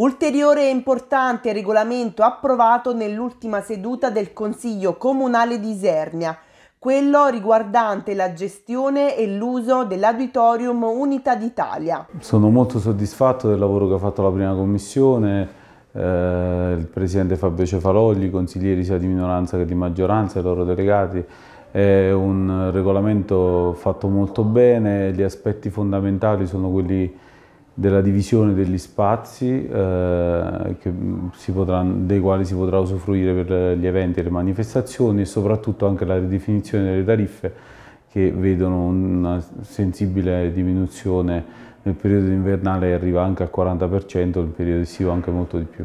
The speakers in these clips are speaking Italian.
Ulteriore e importante regolamento approvato nell'ultima seduta del Consiglio Comunale di Isernia, quello riguardante la gestione e l'uso dell'Auditorium Unità d'Italia. Sono molto soddisfatto del lavoro che ha fatto la prima commissione, eh, il presidente Fabio Cefalogli, i consiglieri sia di minoranza che di maggioranza, i loro delegati. È un regolamento fatto molto bene, gli aspetti fondamentali sono quelli della divisione degli spazi eh, mm, potranno, dei quali si potrà usufruire per gli eventi e le manifestazioni e soprattutto anche la ridefinizione delle tariffe che vedono una sensibile diminuzione nel periodo invernale arriva anche al 40%, nel periodo estivo anche molto di più.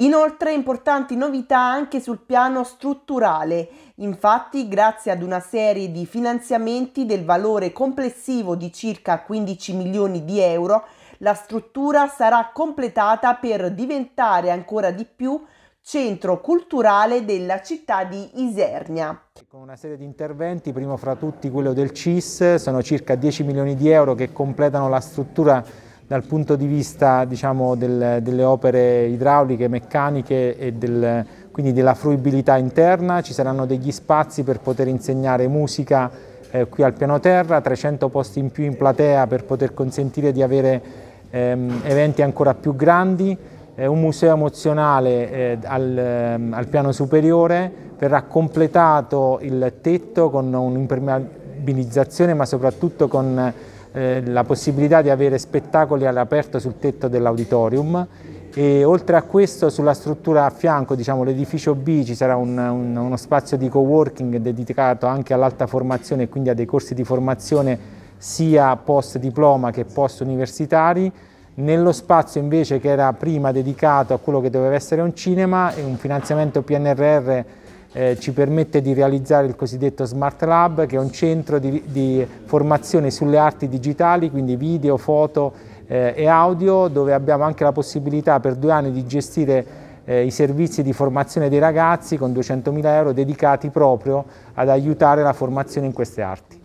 Inoltre importanti novità anche sul piano strutturale. Infatti, grazie ad una serie di finanziamenti del valore complessivo di circa 15 milioni di euro, la struttura sarà completata per diventare ancora di più centro culturale della città di Isernia. Con una serie di interventi, primo fra tutti quello del CIS, sono circa 10 milioni di euro che completano la struttura dal punto di vista diciamo, del, delle opere idrauliche, meccaniche e del, quindi della fruibilità interna, ci saranno degli spazi per poter insegnare musica eh, qui al piano terra, 300 posti in più in platea per poter consentire di avere ehm, eventi ancora più grandi, eh, un museo emozionale eh, al, ehm, al piano superiore, verrà completato il tetto con un'impermeabilizzazione ma soprattutto con eh, la possibilità di avere spettacoli all'aperto sul tetto dell'auditorium e oltre a questo sulla struttura a fianco, diciamo l'edificio B, ci sarà un, un, uno spazio di co-working dedicato anche all'alta formazione e quindi a dei corsi di formazione sia post diploma che post universitari. Nello spazio invece che era prima dedicato a quello che doveva essere un cinema e un finanziamento PNRR eh, ci permette di realizzare il cosiddetto Smart Lab, che è un centro di, di formazione sulle arti digitali, quindi video, foto eh, e audio, dove abbiamo anche la possibilità per due anni di gestire eh, i servizi di formazione dei ragazzi con 200.000 euro dedicati proprio ad aiutare la formazione in queste arti.